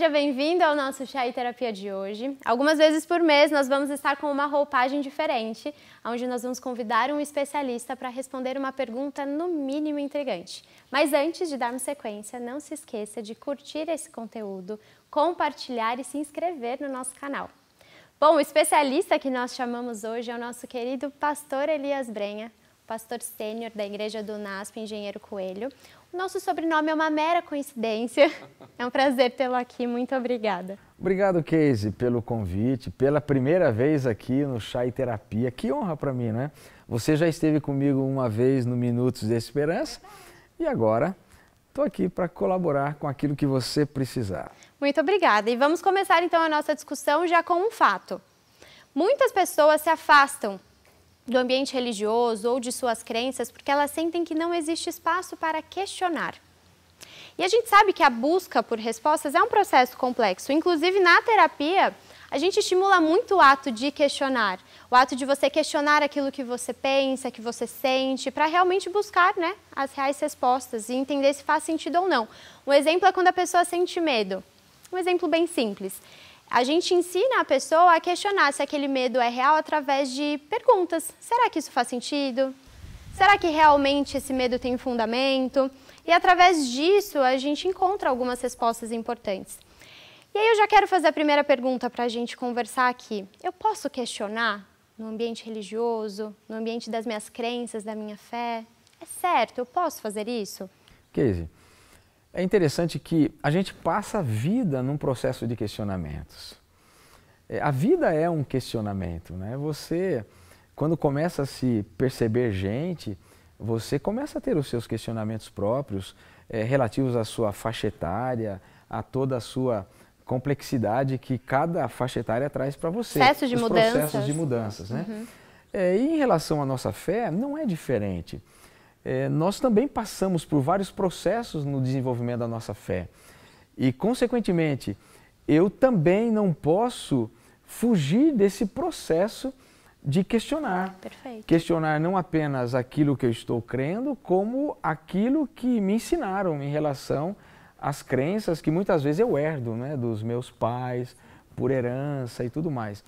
Seja bem-vindo ao nosso Chá e Terapia de hoje. Algumas vezes por mês nós vamos estar com uma roupagem diferente, onde nós vamos convidar um especialista para responder uma pergunta no mínimo intrigante. Mas antes de darmos sequência, não se esqueça de curtir esse conteúdo, compartilhar e se inscrever no nosso canal. Bom, o especialista que nós chamamos hoje é o nosso querido pastor Elias Brenha, pastor sênior da Igreja do NASP, engenheiro Coelho. O nosso sobrenome é uma mera coincidência. É um prazer tê-lo aqui, muito obrigada. Obrigado, Casey, pelo convite, pela primeira vez aqui no Chá e Terapia. Que honra para mim, né? Você já esteve comigo uma vez no Minutos de Esperança e agora estou aqui para colaborar com aquilo que você precisar. Muito obrigada. E vamos começar então a nossa discussão já com um fato. Muitas pessoas se afastam do ambiente religioso ou de suas crenças, porque elas sentem que não existe espaço para questionar. E a gente sabe que a busca por respostas é um processo complexo. Inclusive, na terapia, a gente estimula muito o ato de questionar, o ato de você questionar aquilo que você pensa, que você sente, para realmente buscar né, as reais respostas e entender se faz sentido ou não. Um exemplo é quando a pessoa sente medo. Um exemplo bem simples. A gente ensina a pessoa a questionar se aquele medo é real através de perguntas. Será que isso faz sentido? Será que realmente esse medo tem fundamento? E através disso a gente encontra algumas respostas importantes. E aí eu já quero fazer a primeira pergunta para a gente conversar aqui. Eu posso questionar no ambiente religioso, no ambiente das minhas crenças, da minha fé? É certo? Eu posso fazer isso? Casey, é interessante que a gente passa a vida num processo de questionamentos. É, a vida é um questionamento, né? Você, quando começa a se perceber gente, você começa a ter os seus questionamentos próprios é, relativos à sua faixa etária, a toda a sua complexidade que cada faixa etária traz para você. Processos de os mudanças. processos de mudanças, né? Uhum. É, e em relação à nossa fé, não é diferente é, nós também passamos por vários processos no desenvolvimento da nossa fé. E, consequentemente, eu também não posso fugir desse processo de questionar. Perfeito. Questionar não apenas aquilo que eu estou crendo, como aquilo que me ensinaram em relação às crenças que muitas vezes eu herdo né, dos meus pais, por herança e tudo mais.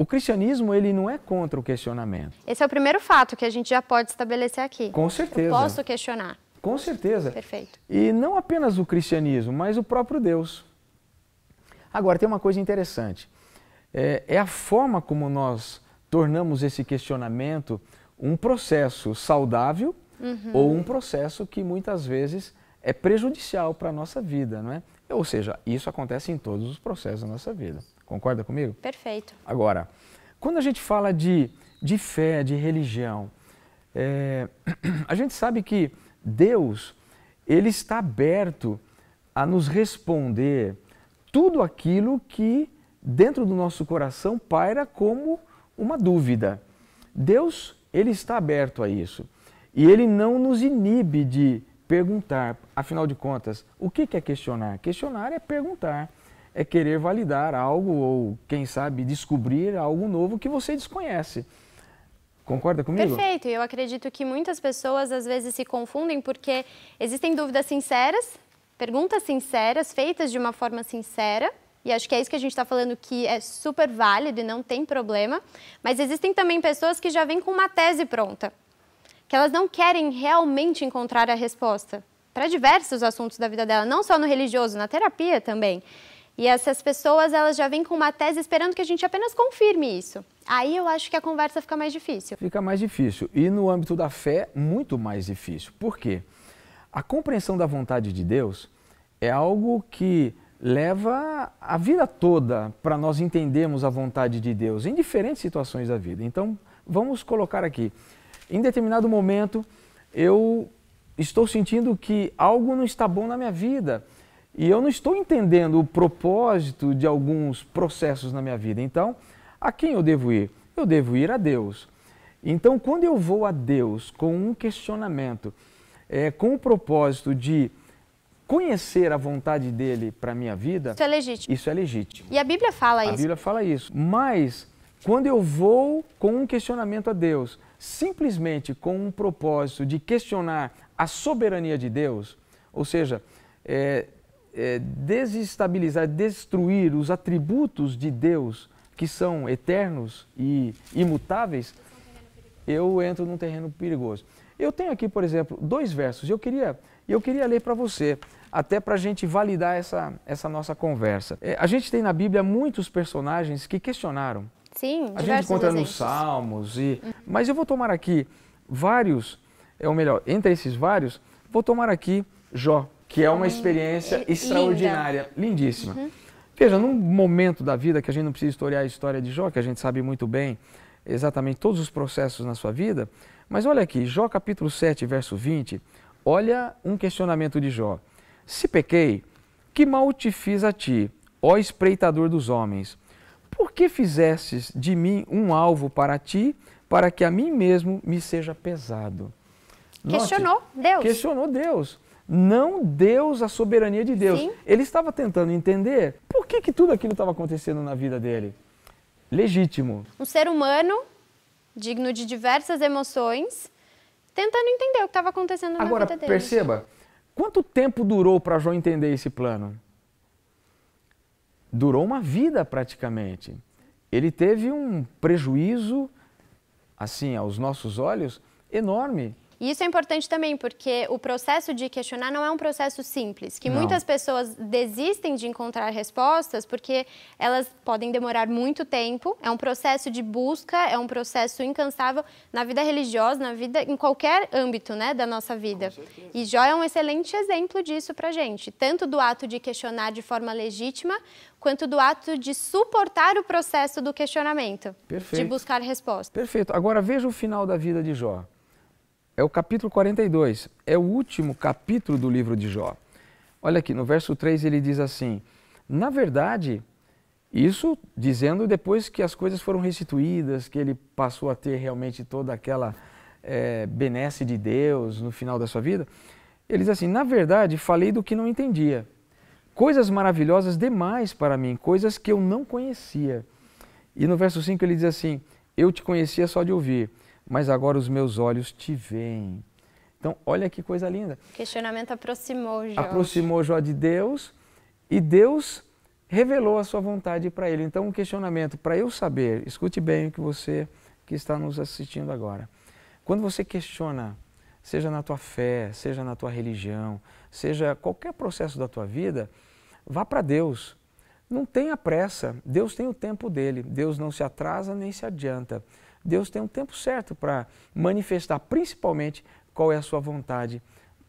O cristianismo ele não é contra o questionamento. Esse é o primeiro fato que a gente já pode estabelecer aqui. Com certeza. Eu posso questionar. Com certeza. Perfeito. E não apenas o cristianismo, mas o próprio Deus. Agora tem uma coisa interessante. É, é a forma como nós tornamos esse questionamento um processo saudável uhum. ou um processo que muitas vezes é prejudicial para a nossa vida, não é? Ou seja, isso acontece em todos os processos da nossa vida. Concorda comigo? Perfeito. Agora, quando a gente fala de, de fé, de religião, é, a gente sabe que Deus ele está aberto a nos responder tudo aquilo que dentro do nosso coração paira como uma dúvida. Deus ele está aberto a isso e ele não nos inibe de perguntar. Afinal de contas, o que é questionar? Questionar é perguntar é querer validar algo ou, quem sabe, descobrir algo novo que você desconhece. Concorda comigo? Perfeito. E eu acredito que muitas pessoas às vezes se confundem porque existem dúvidas sinceras, perguntas sinceras, feitas de uma forma sincera. E acho que é isso que a gente está falando que é super válido e não tem problema. Mas existem também pessoas que já vêm com uma tese pronta, que elas não querem realmente encontrar a resposta para diversos assuntos da vida dela, não só no religioso, na terapia também. E essas pessoas, elas já vêm com uma tese esperando que a gente apenas confirme isso. Aí eu acho que a conversa fica mais difícil. Fica mais difícil. E no âmbito da fé, muito mais difícil. Por quê? A compreensão da vontade de Deus é algo que leva a vida toda para nós entendermos a vontade de Deus em diferentes situações da vida. Então, vamos colocar aqui. Em determinado momento, eu estou sentindo que algo não está bom na minha vida e eu não estou entendendo o propósito de alguns processos na minha vida. Então, a quem eu devo ir? Eu devo ir a Deus. Então, quando eu vou a Deus com um questionamento, é, com o propósito de conhecer a vontade dele para minha vida, isso é legítimo. Isso é legítimo. E a Bíblia fala a isso. A Bíblia fala isso. Mas quando eu vou com um questionamento a Deus, simplesmente com um propósito de questionar a soberania de Deus, ou seja, é, é, desestabilizar, destruir os atributos de Deus que são eternos e imutáveis, eu entro num terreno perigoso. Eu tenho aqui, por exemplo, dois versos. Eu queria, eu queria ler para você, até para a gente validar essa, essa nossa conversa. É, a gente tem na Bíblia muitos personagens que questionaram. Sim, A gente encontra exemplos. nos Salmos. E, uhum. Mas eu vou tomar aqui vários, é, ou melhor, entre esses vários, vou tomar aqui Jó que é uma experiência é extraordinária, lindíssima. Uhum. Veja, num momento da vida que a gente não precisa historiar a história de Jó, que a gente sabe muito bem exatamente todos os processos na sua vida, mas olha aqui, Jó capítulo 7, verso 20, olha um questionamento de Jó. Se pequei, que mal te fiz a ti, ó espreitador dos homens? Por que fizestes de mim um alvo para ti, para que a mim mesmo me seja pesado? Note, questionou Deus. Questionou Deus não Deus, a soberania de Deus. Sim. Ele estava tentando entender por que, que tudo aquilo estava acontecendo na vida dele. Legítimo. Um ser humano digno de diversas emoções, tentando entender o que estava acontecendo na vida dele. Agora, perceba, quanto tempo durou para João entender esse plano? Durou uma vida praticamente. Ele teve um prejuízo, assim, aos nossos olhos, enorme. E isso é importante também, porque o processo de questionar não é um processo simples, que não. muitas pessoas desistem de encontrar respostas porque elas podem demorar muito tempo. É um processo de busca, é um processo incansável na vida religiosa, na vida em qualquer âmbito, né, da nossa vida. E Jó é um excelente exemplo disso para gente, tanto do ato de questionar de forma legítima, quanto do ato de suportar o processo do questionamento, Perfeito. de buscar respostas. Perfeito. Agora veja o final da vida de Jó. É o capítulo 42, é o último capítulo do livro de Jó. Olha aqui, no verso 3 ele diz assim: Na verdade, isso dizendo depois que as coisas foram restituídas, que ele passou a ter realmente toda aquela é, benesse de Deus no final da sua vida. Ele diz assim: Na verdade, falei do que não entendia, coisas maravilhosas demais para mim, coisas que eu não conhecia. E no verso 5 ele diz assim: Eu te conhecia só de ouvir, mas agora os meus olhos te veem. Então, olha que coisa linda. O questionamento aproximou Jó. Aproximou Jó de Deus e Deus revelou a sua vontade para ele. Então, um questionamento para eu saber, escute bem o que você que está nos assistindo agora. Quando você questiona, seja na tua fé, seja na tua religião, seja qualquer processo da tua vida, vá para Deus. Não tenha pressa, Deus tem o tempo dele, Deus não se atrasa nem se adianta. Deus tem um tempo certo para manifestar, principalmente, qual é a sua vontade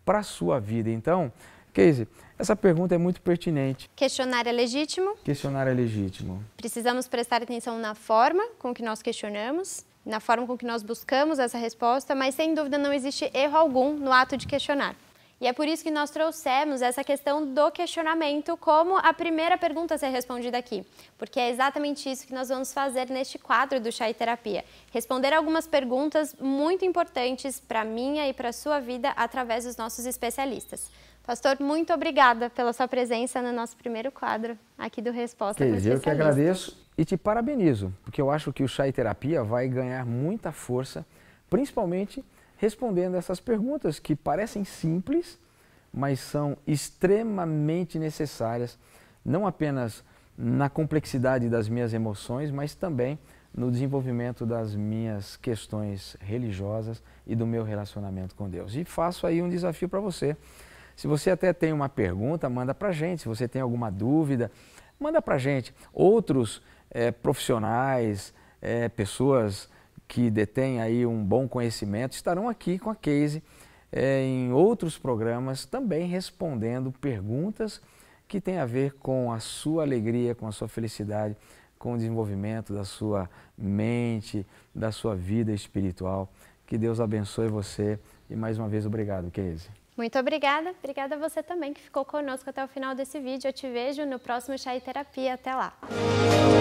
para a sua vida. Então, Casey, essa pergunta é muito pertinente. Questionar é legítimo? Questionar é legítimo. Precisamos prestar atenção na forma com que nós questionamos, na forma com que nós buscamos essa resposta, mas sem dúvida não existe erro algum no ato de questionar. E é por isso que nós trouxemos essa questão do questionamento como a primeira pergunta a ser respondida aqui, porque é exatamente isso que nós vamos fazer neste quadro do Chá e Terapia, responder algumas perguntas muito importantes para minha e para sua vida através dos nossos especialistas. Pastor, muito obrigada pela sua presença no nosso primeiro quadro aqui do Resposta Quer dizer, Eu que agradeço e te parabenizo, porque eu acho que o Chá e Terapia vai ganhar muita força, principalmente respondendo essas perguntas que parecem simples, mas são extremamente necessárias, não apenas na complexidade das minhas emoções, mas também no desenvolvimento das minhas questões religiosas e do meu relacionamento com Deus. E faço aí um desafio para você. Se você até tem uma pergunta, manda para a gente. Se você tem alguma dúvida, manda para a gente. Outros é, profissionais, é, pessoas que detêm aí um bom conhecimento estarão aqui com a Case é, em outros programas também respondendo perguntas que têm a ver com a sua alegria, com a sua felicidade, com o desenvolvimento da sua mente, da sua vida espiritual. Que Deus abençoe você e mais uma vez obrigado, Casey. Muito obrigada. Obrigada a você também que ficou conosco até o final desse vídeo. Eu te vejo no próximo Chá e Terapia. Até lá.